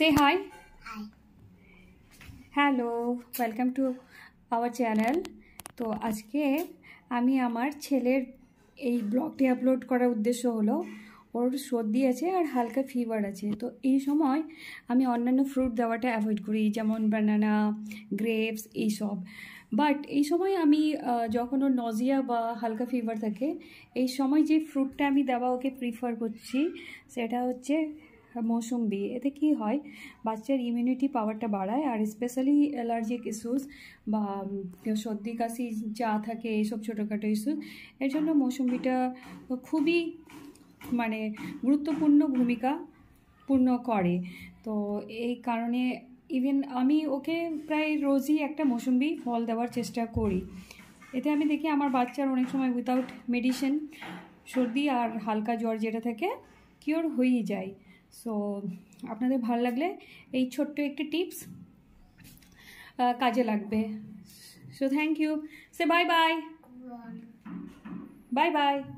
Say hi. Hello welcome to to channel তো আজকে আমি আমার ছেলের এই ব্লগটি আপলোড করার উদ্দেশ্য হলো ওর সর্দি আছে আর হালকা ফিভার আছে তো এই সময় আমি অন্যান্য ফ্রুট দেওয়াটা অ্যাভয়েড করি যেমন ব্যানানা গ্রেপস এইসব বাট এই সময় আমি যখন ওর নজিয়া বা হালকা ফিভার থাকে এই সময় যে ফ্রুটটা আমি দেওয়া ওকে প্রিফার করছি সেটা হচ্ছে মৌসুম্বি এতে কি হয় বাচ্চার ইমিউনিটি পাওয়ারটা বাড়ায় আর স্পেশালি অ্যালার্জিক ইস্যুস বা সর্দি কাশি যা থাকে এইসব ছোটোখাটো ইস্যু এর জন্য মৌসুম্বিটা খুবই মানে গুরুত্বপূর্ণ ভূমিকা পূর্ণ করে তো এই কারণে ইভেন আমি ওকে প্রায় রোজই একটা মৌসুম্বি ফল দেওয়ার চেষ্টা করি এতে আমি দেখি আমার বাচ্চার অনেক সময় উইদাউট মেডিসিন সর্দি আর হালকা জ্বর যেটা থাকে কিওর হয়েই যায় सो आपने ভাল লাগলে এই ছোট্ট একটা টিপস কাজে লাগবে সো थैंक यू से बाय बाय बाय बाय